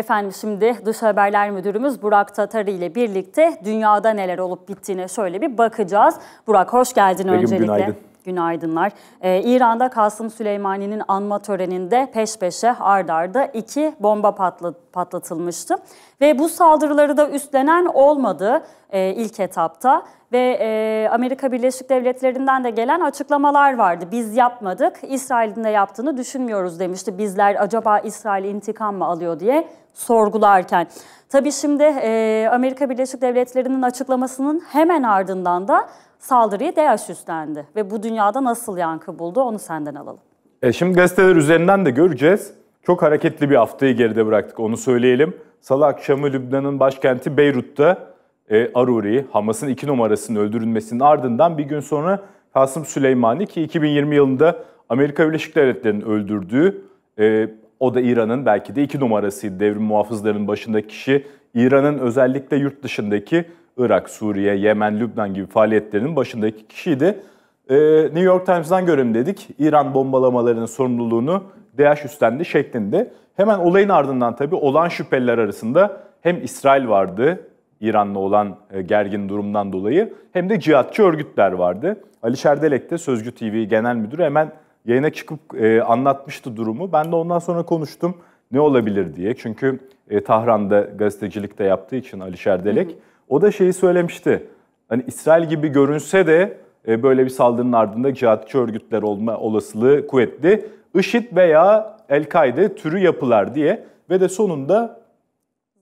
Efendim şimdi Dış Haberler Müdürümüz Burak Tatar ile birlikte dünyada neler olup bittiğine şöyle bir bakacağız. Burak hoş geldin Begüm, öncelikle. Günaydın. Günaydınlar. Ee, İran'da Kasım Süleymani'nin anma töreninde peş peşe ardarda iki bomba patla, patlatılmıştı. Ve bu saldırıları da üstlenen olmadı e, ilk etapta ve e, Amerika Birleşik Devletleri'nden de gelen açıklamalar vardı. Biz yapmadık, İsrail'in de yaptığını düşünmüyoruz demişti. Bizler acaba İsrail intikam mı alıyor diye sorgularken. Tabii şimdi e, Amerika Birleşik Devletleri'nin açıklamasının hemen ardından da saldırıyı DAEŞ üstlendi. Ve bu dünyada nasıl yankı buldu onu senden alalım. E şimdi gazeteler üzerinden de göreceğiz. Çok hareketli bir haftayı geride bıraktık onu söyleyelim. Salı akşamı Lübnan'ın başkenti Beyrut'ta e, Aruri, Hamas'ın iki numarasının öldürülmesinin ardından bir gün sonra Kasım Süleymani ki 2020 yılında Amerika Birleşik Devletleri'nin öldürdüğü, e, o da İran'ın belki de iki numarasıydı devrim muhafızlarının başındaki kişi. İran'ın özellikle yurt dışındaki Irak, Suriye, Yemen, Lübnan gibi faaliyetlerinin başındaki kişiydi. E, New York Times'dan görelim dedik. İran bombalamalarının sorumluluğunu DH üstlendi şeklinde. Hemen olayın ardından tabii olan şüpheliler arasında hem İsrail vardı İran'la olan e, gergin durumdan dolayı hem de cihatçı örgütler vardı. Ali Şerdelek de Sözcü TV Genel Müdürü hemen yayına çıkıp e, anlatmıştı durumu. Ben de ondan sonra konuştum ne olabilir diye. Çünkü e, Tahran'da gazetecilik de yaptığı için Ali Şerdelek. O da şeyi söylemişti. Hani İsrail gibi görünse de böyle bir saldırının ardında cihatçı örgütler olma olasılığı kuvvetli. IŞİD veya El-Kaide türü yapılar diye ve de sonunda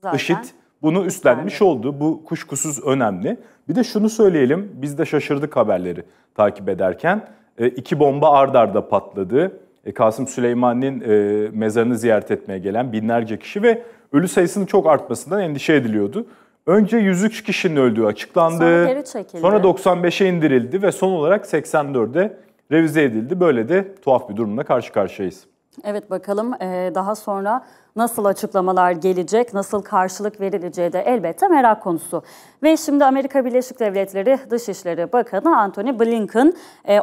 Zaten. IŞİD bunu üstlenmiş yani. oldu. Bu kuşkusuz önemli. Bir de şunu söyleyelim. Biz de şaşırdık haberleri takip ederken. E, iki bomba ard arda patladı. E, Kasım Süleyman'ın e, mezarını ziyaret etmeye gelen binlerce kişi ve ölü sayısının çok artmasından endişe ediliyordu. Önce 103 kişinin öldüğü açıklandı. Sonra geri Sonra 95'e indirildi ve son olarak 84'e revize edildi. Böyle de tuhaf bir durumla karşı karşıyayız. Evet bakalım daha sonra nasıl açıklamalar gelecek, nasıl karşılık verileceği de elbette merak konusu. Ve şimdi Amerika Birleşik Devletleri Dışişleri Bakanı Antony Blinken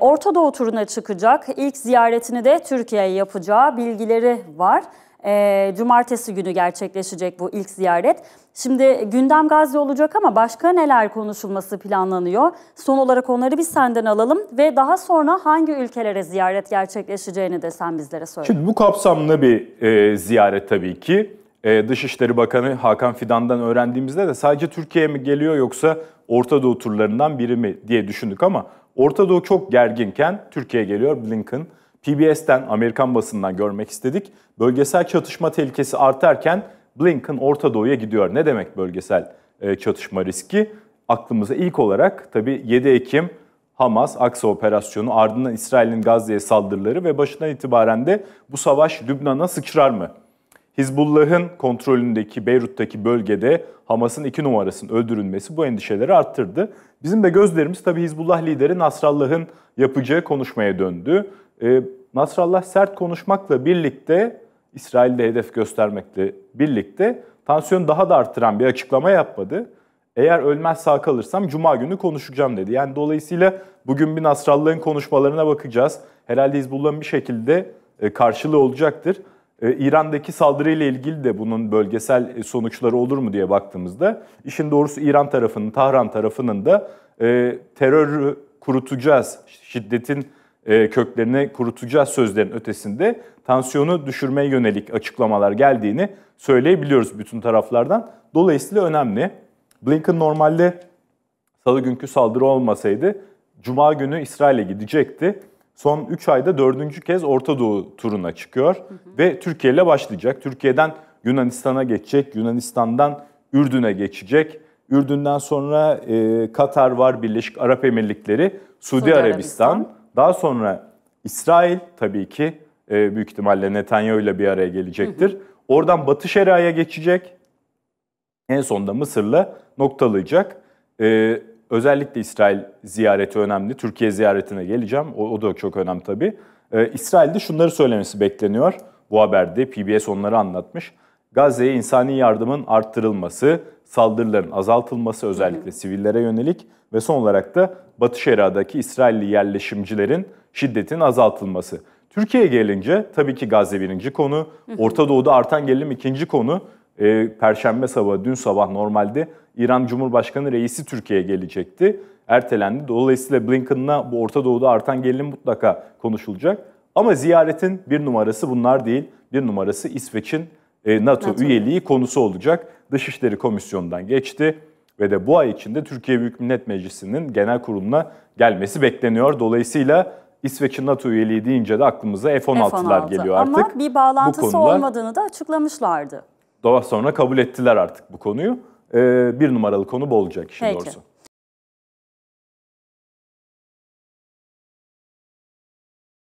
Orta Doğu turuna çıkacak. İlk ziyaretini de Türkiye'ye yapacağı bilgileri var. E, cumartesi günü gerçekleşecek bu ilk ziyaret. Şimdi gündem Gazze olacak ama başka neler konuşulması planlanıyor? Son olarak onları biz senden alalım ve daha sonra hangi ülkelere ziyaret gerçekleşeceğini de sen bizlere söyle. Şimdi bu kapsamlı bir e, ziyaret tabii ki. E, Dışişleri Bakanı Hakan Fidan'dan öğrendiğimizde de sadece Türkiye'ye mi geliyor yoksa Orta Doğu turlarından biri mi diye düşündük ama Orta Doğu çok gerginken Türkiye geliyor Blinken. PBS'ten, Amerikan basından görmek istedik. Bölgesel çatışma tehlikesi artarken Blinken Orta Doğu'ya gidiyor. Ne demek bölgesel e, çatışma riski? Aklımıza ilk olarak tabii 7 Ekim Hamas, Aksa operasyonu, ardından İsrail'in Gazze'ye saldırıları ve başından itibaren de bu savaş Lübnan'a sıçrar mı? Hizbullah'ın kontrolündeki Beyrut'taki bölgede Hamas'ın iki numarasının öldürülmesi bu endişeleri arttırdı. Bizim de gözlerimiz tabi Hizbullah lideri Nasrallah'ın yapacağı konuşmaya döndü. E, Nasrallah sert konuşmakla birlikte, İsrail'de hedef göstermekle birlikte tansiyon daha da arttıran bir açıklama yapmadı. Eğer ölmez sağ kalırsam cuma günü konuşacağım dedi. Yani dolayısıyla bugün bir Nasrallah'ın konuşmalarına bakacağız. Herhalde Hizbullah'ın bir şekilde e, karşılığı olacaktır. E, İran'daki saldırıyla ilgili de bunun bölgesel e, sonuçları olur mu diye baktığımızda işin doğrusu İran tarafının, Tahran tarafının da e, terörü kurutacağız, şiddetin e, köklerini kurutacağız sözlerin ötesinde tansiyonu düşürmeye yönelik açıklamalar geldiğini söyleyebiliyoruz bütün taraflardan. Dolayısıyla önemli. Blinken normalde salı günkü saldırı olmasaydı cuma günü İsrail'e gidecekti son 3 ayda dördüncü kez Orta Doğu turuna çıkıyor hı hı. ve Türkiye ile başlayacak. Türkiye'den Yunanistan'a geçecek, Yunanistan'dan Ürdün'e geçecek. Ürdün'den sonra e, Katar var, Birleşik Arap Emirlikleri, Suudi, Suudi Arabistan. Arabistan, daha sonra İsrail tabii ki e, büyük ihtimalle Netanyahu ile bir araya gelecektir. Hı hı. Oradan Batı Şeria'ya geçecek. En sonunda Mısır'la noktalayacak. E, özellikle İsrail ziyareti önemli. Türkiye ziyaretine geleceğim. O, o da çok önemli tabii. Ee, İsrail'de şunları söylemesi bekleniyor. Bu haberde PBS onları anlatmış. Gazze'ye insani yardımın arttırılması, saldırıların azaltılması özellikle sivillere yönelik ve son olarak da Batı Şeria'daki İsrailli yerleşimcilerin şiddetin azaltılması. Türkiye'ye gelince tabii ki Gazze birinci konu, Orta Doğu'da artan gerilim ikinci konu e, Perşembe sabahı, dün sabah normalde İran Cumhurbaşkanı reisi Türkiye'ye gelecekti. Ertelendi. Dolayısıyla Blinken'la bu Orta Doğu'da artan gelin mutlaka konuşulacak. Ama ziyaretin bir numarası bunlar değil. Bir numarası İsveç'in e, NATO, NATO üyeliği konusu olacak. Dışişleri Komisyonu'ndan geçti ve de bu ay içinde Türkiye Büyük Millet Meclisi'nin genel kuruluna gelmesi bekleniyor. Dolayısıyla İsveç'in NATO üyeliği deyince de aklımıza F-16'lar F-16. geliyor artık. Ama bir bağlantısı konuda... olmadığını da açıklamışlardı. Daha sonra kabul ettiler artık bu konuyu. E, bir numaralı konu bu olacak işin Peki. doğrusu.